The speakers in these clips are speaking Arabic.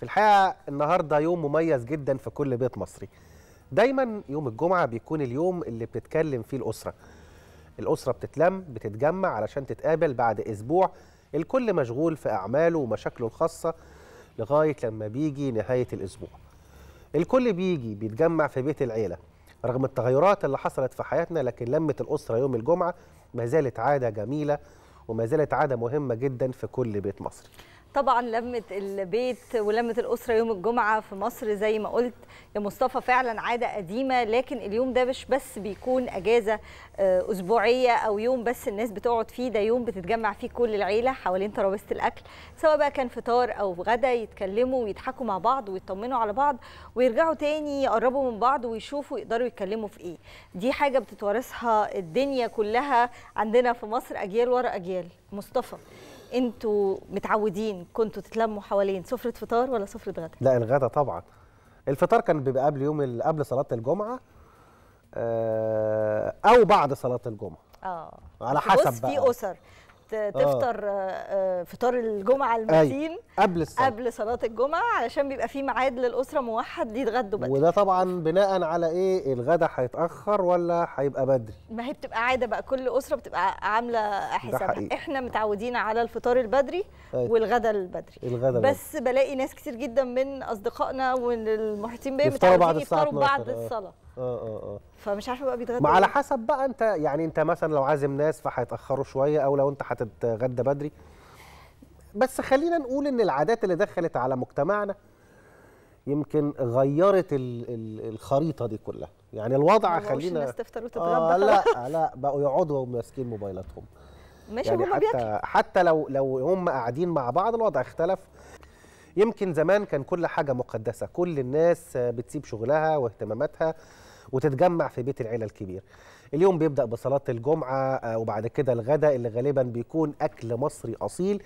في الحقيقه النهارده يوم مميز جدا في كل بيت مصري دايما يوم الجمعه بيكون اليوم اللي بتتكلم فيه الاسره الاسره بتتلم بتتجمع علشان تتقابل بعد اسبوع الكل مشغول في اعماله ومشاكله الخاصه لغايه لما بيجي نهايه الاسبوع الكل بيجي بيتجمع في بيت العيله رغم التغيرات اللي حصلت في حياتنا لكن لمه الاسره يوم الجمعه ما زالت عاده جميله وما زالت عاده مهمه جدا في كل بيت مصري طبعا لمة البيت ولمة الأسرة يوم الجمعة في مصر زي ما قلت يا مصطفى فعلا عادة قديمة لكن اليوم ده مش بس بيكون أجازة آه، أسبوعية أو يوم بس الناس بتقعد فيه ده يوم بتتجمع فيه كل العيلة حوالين ترابيزة الأكل سواء بقى كان فطار أو غدا يتكلموا ويضحكوا مع بعض ويطمنوا على بعض ويرجعوا تاني يقربوا من بعض ويشوفوا يقدروا يتكلموا في إيه دي حاجة بتتورثها الدنيا كلها عندنا في مصر أجيال ورا أجيال مصطفى انتوا متعودين كنتوا تتلموا حوالين سفره فطار ولا سفره غدا؟ لا الغدا طبعا الفطار كان بيبقى قبل يوم قبل صلاه الجمعه آه، او بعد صلاه الجمعه اه على حسب بقى في اسر آه. تفطر آه،, آه. فطار الجمعه أيوة. المتين قبل الصلاه قبل صلاه الجمعه علشان بيبقى في ميعاد للاسره موحد يتغدوا بدري وده طبعا بناء على ايه الغدا هيتاخر ولا هيبقى بدري ما هي بتبقى عاده بقى كل اسره بتبقى عامله حسابها احنا متعودين على الفطار البدري أيوة. والغدا البدري الغدا بس بلاقي ناس كتير جدا من اصدقائنا والمحيطين بيا متعودين يفطروا بعد آه. الصلاه آه،, اه اه فمش عارفه بقى بيتغدى ما على إيه. حسب بقى انت يعني انت مثلا لو عازم ناس فهيتاخروا شويه او لو انت هتتغدى بدري بس خلينا نقول ان العادات اللي دخلت على مجتمعنا يمكن غيرت الخريطه دي كلها يعني الوضع خلينا الناس تفطر آه، وتتغدى آه لا لا بقوا يقعدوا ماسكين موبايلاتهم ماشي يعني هما حتى حتى لو لو هم قاعدين مع بعض الوضع اختلف يمكن زمان كان كل حاجه مقدسه كل الناس بتسيب شغلها واهتماماتها وتتجمع في بيت العيله الكبير اليوم بيبدا بصلاه الجمعه آه، وبعد كده الغداء اللي غالبا بيكون اكل مصري اصيل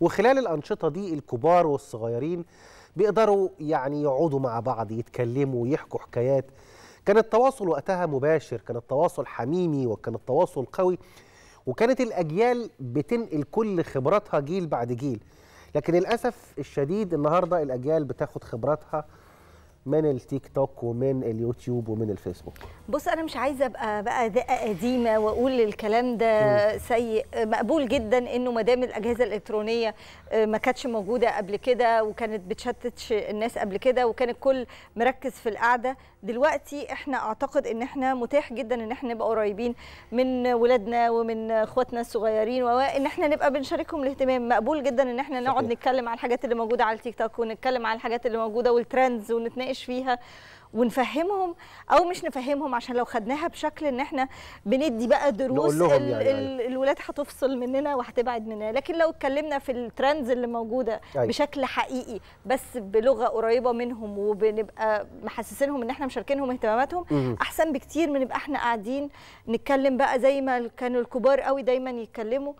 وخلال الانشطه دي الكبار والصغيرين بيقدروا يعني يقعدوا مع بعض يتكلموا ويحكوا حكايات كان التواصل وقتها مباشر كان التواصل حميمي وكان التواصل قوي وكانت الاجيال بتنقل كل خبراتها جيل بعد جيل لكن للاسف الشديد النهارده الاجيال بتاخد خبراتها من التيك توك ومن اليوتيوب ومن الفيسبوك بص انا مش عايزه ابقى بقى دقه قديمه واقول الكلام ده سيء مقبول جدا انه ما دام الاجهزه الالكترونيه آه، ما كانتش موجوده قبل كده وكانت بتشتتش الناس قبل كده وكان الكل مركز في القعده دلوقتي احنا اعتقد ان احنا متاح جدا ان احنا نبقى قريبين من ولادنا ومن اخواتنا الصغيرين وان احنا نبقى بنشاركهم الاهتمام مقبول جدا ان احنا نقعد صحيح. نتكلم على الحاجات اللي موجوده على التيك توك ونتكلم على الحاجات اللي موجوده والترندز ونتناقش نناقش فيها ونفهمهم او مش نفهمهم عشان لو خدناها بشكل ان احنا بندي بقى دروس يعني أيوة. الولاد هتفصل مننا وهتبعد مننا لكن لو اتكلمنا في الترندز اللي موجوده أي. أيوة. بشكل حقيقي بس بلغه قريبه منهم وبنبقى محسسينهم ان احنا مشاركينهم اهتماماتهم احسن بكتير من نبقى احنا قاعدين نتكلم بقى زي ما كانوا الكبار قوي دايما يتكلموا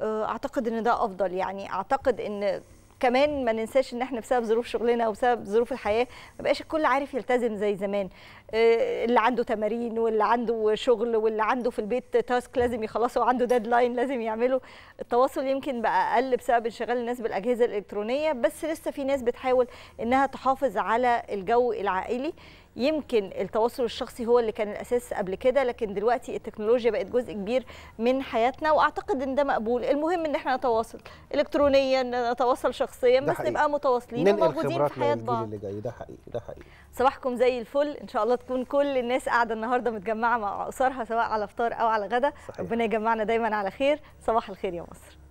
آه، اعتقد ان ده افضل يعني اعتقد ان كمان ما ننساش ان احنا بسبب ظروف شغلنا وبسبب ظروف الحياه ما بقاش الكل عارف يلتزم زي زمان آه، اللي عنده تمارين واللي عنده شغل واللي عنده في البيت تاسك لازم يخلصه وعنده ديدلاين لازم يعمله التواصل يمكن بقى اقل بسبب انشغال الناس بالاجهزه الالكترونيه بس لسه في ناس بتحاول انها تحافظ على الجو العائلي يمكن التواصل الشخصي هو اللي كان الاساس قبل كده لكن دلوقتي التكنولوجيا بقت جزء كبير من حياتنا واعتقد ان ده مقبول المهم ان احنا نتواصل الكترونيا نتواصل شخصيا بس حقيقي. نبقى متواصلين وموجودين في حياه بعض اللي جاي ده حقيقي ده حقيقي صباحكم زي الفل ان شاء الله تكون كل الناس قاعده النهارده متجمعه مع اسرها سواء على فطار او على غدا ربنا يجمعنا دايما على خير صباح الخير يا مصر